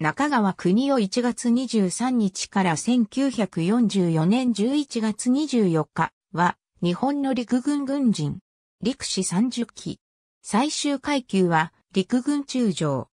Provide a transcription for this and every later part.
中川国を1月23日から1944年11月24日は、日本の陸軍軍人、陸士30期。最終階級は、陸軍中将。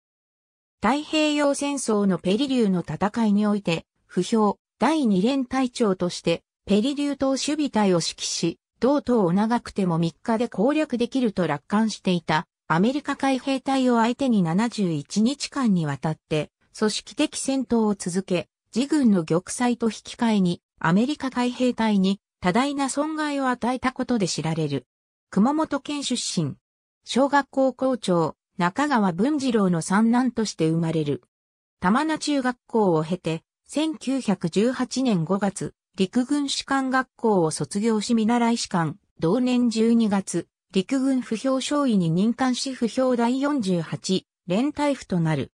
太平洋戦争のペリリューの戦いにおいて、不評、第二連隊長として、ペリリュー島守備隊を指揮し、同党を長くても3日で攻略できると楽観していた、アメリカ海兵隊を相手に71日間にわたって、組織的戦闘を続け、自軍の玉砕と引き換えに、アメリカ海兵隊に多大な損害を与えたことで知られる。熊本県出身。小学校校長、中川文次郎の三男として生まれる。玉名中学校を経て、1918年5月、陸軍士官学校を卒業し見習い士官、同年12月、陸軍不評少尉に任官し不評第48、連隊府となる。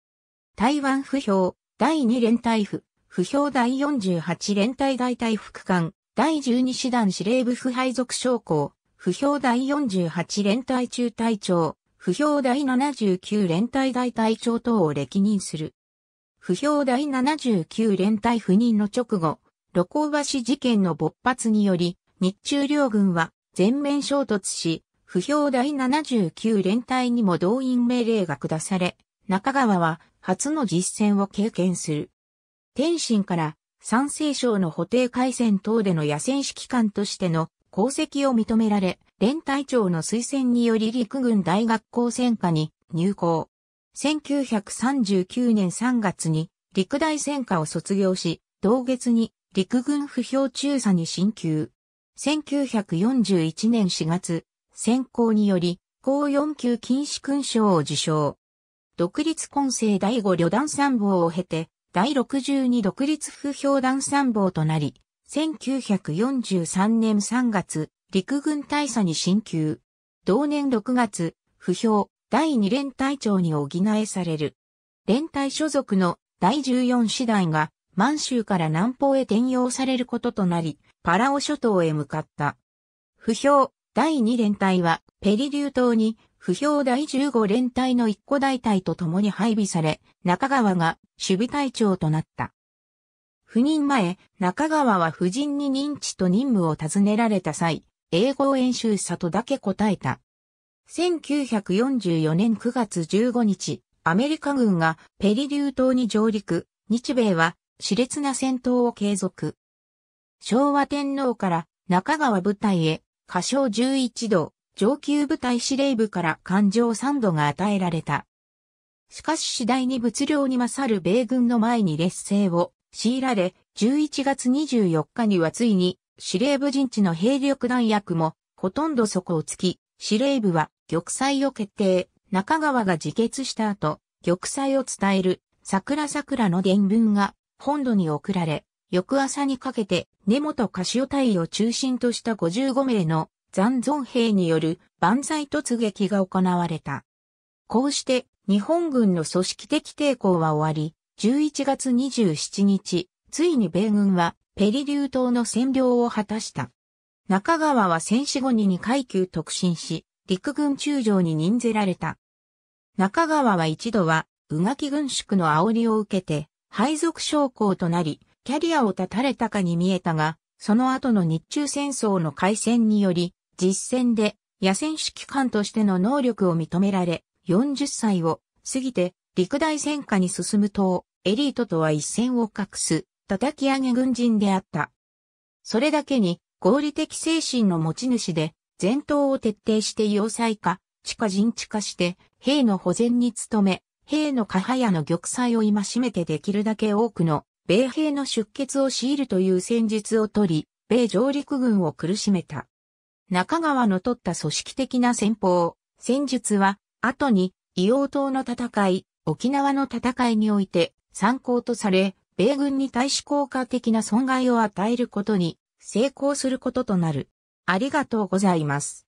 台湾不評、第2連隊府、不評第48連隊外隊副官、第12師団司令部不配属将校、不評第48連隊中隊長、不評第79連隊外隊長等を歴任する。不評第79連隊赴任の直後、露光橋事件の勃発により、日中両軍は全面衝突し、不評第79連隊にも動員命令が下され、中川は初の実戦を経験する。天津から山西省の補定海戦等での野戦指揮官としての功績を認められ、連隊長の推薦により陸軍大学校戦科に入校。1939年3月に陸大戦科を卒業し、同月に陸軍不評中佐に進級。1941年4月、選考により、高4級禁止勲章を受章。独立混成第5旅団参謀を経て、第62独立不評団参謀となり、1943年3月、陸軍大佐に進級。同年6月、不評、第2連隊長に補えされる。連隊所属の第14師団が満州から南方へ転用されることとなり、パラオ諸島へ向かった。不評、第2連隊はペリリュー島に不評第15連隊の一個大隊と共に配備され、中川が守備隊長となった。赴任前、中川は夫人に認知と任務を尋ねられた際、英語を演習たとだけ答えた。1944年9月15日、アメリカ軍がペリリュー島に上陸、日米は熾烈な戦闘を継続。昭和天皇から中川部隊へ、歌唱11度、上級部隊司令部から艦上3度が与えられた。しかし次第に物量に勝る米軍の前に劣勢を強いられ、11月24日にはついに司令部陣地の兵力弾薬もほとんど底をつき、司令部は玉砕を決定、中川が自決した後、玉砕を伝える桜桜の伝文が本土に送られ、翌朝にかけて根本カシオ隊を中心とした55名の残存兵による万歳突撃が行われた。こうして日本軍の組織的抵抗は終わり、11月27日、ついに米軍はペリリュー島の占領を果たした。中川は戦死後に2階級特進し、陸軍中将に任ぜられた。中川は一度は、宇垣軍宿の煽りを受けて、配属将校となり、キャリアを断たれたかに見えたが、その後の日中戦争の開戦により、実戦で野戦指揮官としての能力を認められ、40歳を過ぎて陸大戦下に進むと、エリートとは一線を画す叩き上げ軍人であった。それだけに合理的精神の持ち主で、前頭を徹底して要塞化、地下人地化して、兵の保全に努め、兵の過派やの玉砕を今しめてできるだけ多くの米兵の出血を強いるという戦術をとり、米上陸軍を苦しめた。中川の取った組織的な戦法、戦術は、後に、硫黄島の戦い、沖縄の戦いにおいて、参考とされ、米軍に対し効果的な損害を与えることに、成功することとなる。ありがとうございます。